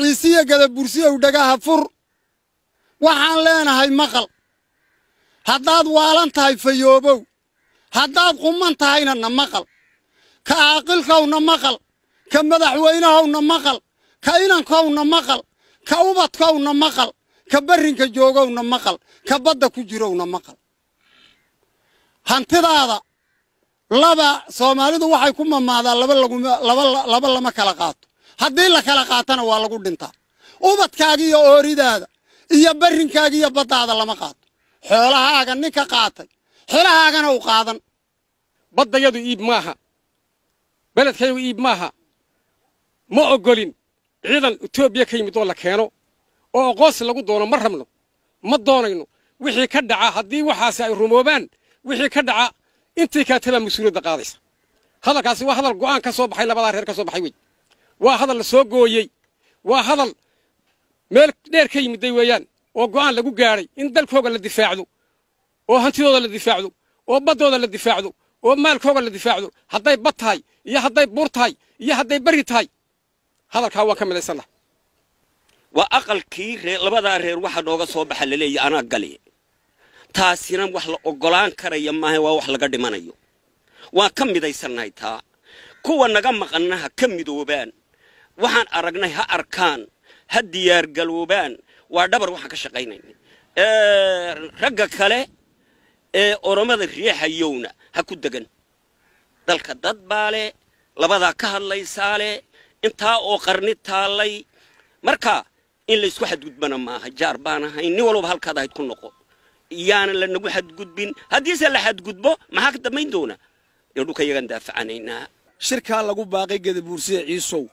ciisiya gadabursiyow dhagaha fur waxaan leenahay maqal haddaad waalan tahay fayoobow haddaad quman tahayna na maqal ka caaqilkowna maqal ka madaxweynahowna maqal ka inankowna maqal ka ubadkowna maqal ka barrinka joogowna maqal ka badda ku jirowna maqal hantidaada laba soomaalidu waxay ku mamaadaa laba laguma laba laba lama kala qaato haddii la kala qaatana waa lagu dhintaa ubadkaaga iyo ooridaada iyo barrinkaaga iyo baddaada lama qaato xoolahaaga ninka qaatay xolahaagana u qaadan baddayadu iib maaha beledkayagu iib maaha ma ogolin ciidan etoobiya ka yimid oo la keeno oo aqoonsi lagu doono ma rabno ma doonayno wixii ka dhaca haddii waxaasi ay rumoobaan wixii ka dhaca intii kaataba mas-uuliyadda qaadaysa hadalkaasi waa hadal go'aan ka soo baxay labadaa reer ka soo baxay wey waa hadal la soo gooyey waa hadal meel dheer ka yimiday weeyaan oo go'aan lagu gaadhay in dalkooga la difaacdo oo hantidooda la difaacdo oo baddooda la difaacdo oo maalkooga la difaacdo hadday bad tahay iyo hadday buur tahay iyo hadday beri tahay hadalkaa waan ka midaysanah waa aqalkii labadaa reer waxa nooga soo baxa laleeya anaa gali taasina wax la ogolaan karaya maaha waa wax laga dhimanayo waan ka midaysannahay taa kuwa naga maqannaha ka midoobaan waxaan aragnay ha arkaan ha diyaargaloobaan waa dhabar waxaan ka shaqaynayna ragga kale ee oromada riixayowna ha ku degan dalka dad baa labadaa ka hadlaysaa leh intaa oo qarni taallay marka in laysku xadgudbana maaha jaar baan ahayn nin walba halkaad ahayd ku noqo yaana lanagu xadgudbin haddiise la xadgudbo maxaa ka dambayn doona dhulka yagaan daafacanaynaa shirkaa lagu baaqay gadabuursiya ciisow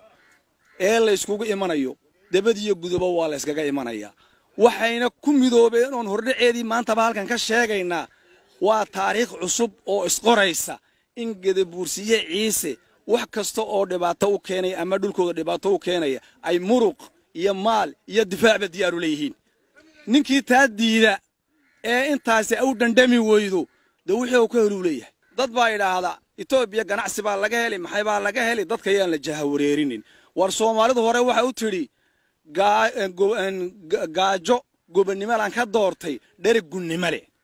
ee layskugu yskugu imanayo dabadiyo gudoba waa layskaga yskaga imanayaa waxayna ku midoobeen oon hordhaceedii maantaba halkan ka sheegaynaa waa taariikh cusub oo isqoraysa in gedabuursiye ciise wax kasta oo dhibaato u keenaya ama dhulkooda dhibaato u keenaya ay muruq iyo maal iyo difaacba diyaaru leeyihiin ninkii taa diida ee intaasi u dhandhami weydo dee wuxuu ka heluu leeyahay dad baa idhaahda etoobiya ganacsi baa laga heli maxay baa laga heli dadka yaan la jahawareerinin war soomaalidu hore waxa u tidhi eh, eh, gaajo gobonnimo laan ka doortay dhereg gunnimo leh